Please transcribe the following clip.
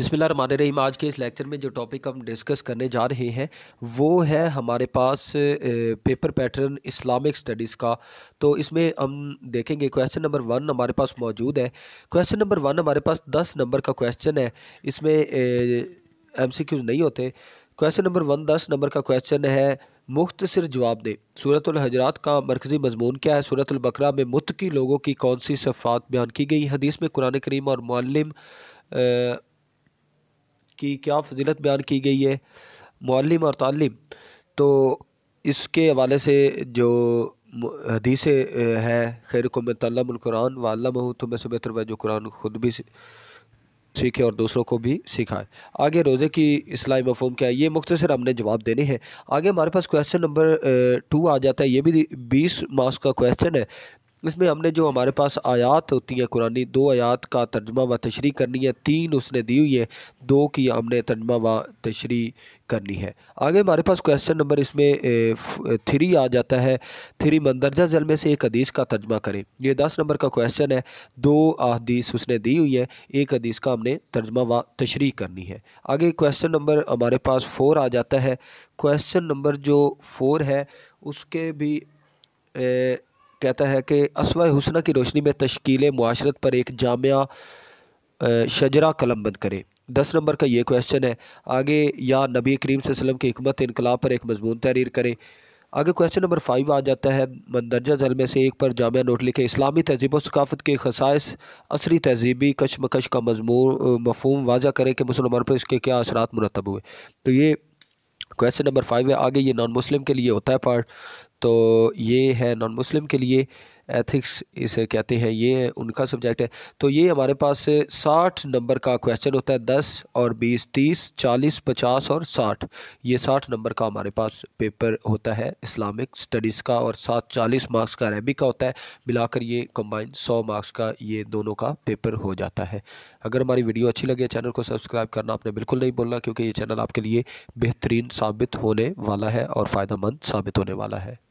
रहीम आज के इस लेक्चर में जो टॉपिक हम डिस्कस करने जा रहे हैं वो है हमारे पास पेपर पैटर्न इस्लामिक स्टडीज़ का तो इसमें हम देखेंगे क्वेश्चन नंबर वन हमारे पास मौजूद है क्वेश्चन नंबर वन हमारे पास दस नंबर का क्वेश्चन है इसमें एम नहीं होते क्वेश्चन नंबर वन दस नंबर का क्वेश्चन है मुख्तसर जवाब दें सूरतलहजरात का मरकज़ी मजमून क्या है सूरतलबकरा में मुतकी लोगों की कौन सी सफ़ात बयान की गई हदीस में कुरान करीम और मालम कि क्या फजीलत बयान की गई है मालम और तालीम तो इसके हवाले से जो हदीस है खैर को मैं तल्लमकुरान वालम हूँ तो मैं से बेहतर जो कुरान ख़ुद भी सीखे और दूसरों को भी सिखाए आगे रोज़े की इसलाई मफहम क्या है ये मुख्तर हमने जवाब देने हैं आगे हमारे पास क्वेश्चन नंबर टू आ जाता है ये भी बीस मार्क्स का क्वेश्चन है इसमें हमने जो हमारे पास आयात होती हैं कुरानी दो आयात का तर्जमा व तशरी करनी है तीन उसने दी हुई है दो की हमने तर्जमा व तशरी करनी है आगे हमारे पास क्वेश्चन नंबर इसमें थ्री आ जाता है थ्री मंदरजा जल में से एक हदीस का तर्जमा करें ये दस नंबर का क्वेश्चन है दो अदीस उसने दी हुई है एक हदीस का हमने तर्जमा व तशरी करनी है आगे क्वेश्चन नंबर हमारे पास फ़ोर आ जाता है क्वेश्चन नंबर जो फ़ोर है उसके भी ए, कहता है कि असवा हुसना की रोशनी में तश्कील माशरत पर एक जामिया शजरा कलम बंद करें दस नंबर का ये क्वेश्चन है आगे या नबी करीम वसलम की हमत इनकलाब पर एक मजमून तहरीर करें आगे क्वेश्चन नंबर फाइव आ जाता है मंदरजा जल में से एक पर जामिया नोट लिखे इस्लामी तहजीब और सकाफत के खसाइस असरी तहजीबी कशमकश का मजमू मफहम वाजा करें कि मुसलमान पर इसके क्या असरात मुरतब हुए तो ये क्वेश्चन नंबर फाइव है आगे ये नॉन मुस्लिम के लिए होता है पार्ट तो ये है नॉन मुस्लिम के लिए एथिक्स इसे कहते हैं ये उनका सब्जेक्ट है तो ये हमारे पास साठ नंबर का क्वेश्चन होता है दस और बीस तीस चालीस पचास और साठ ये साठ नंबर का हमारे पास पेपर होता है इस्लामिक स्टडीज़ का और साथ चालीस मार्क्स का अरेबिक का होता है मिलाकर ये कम्बाइन सौ मार्क्स का ये दोनों का पेपर हो जाता है अगर हमारी वीडियो अच्छी लगे चैनल को सब्सक्राइब करना आपने बिल्कुल नहीं बोलना क्योंकि ये चैनल आपके लिए बेहतरीन साबित होने वाला है और फ़ायदा साबित होने वाला है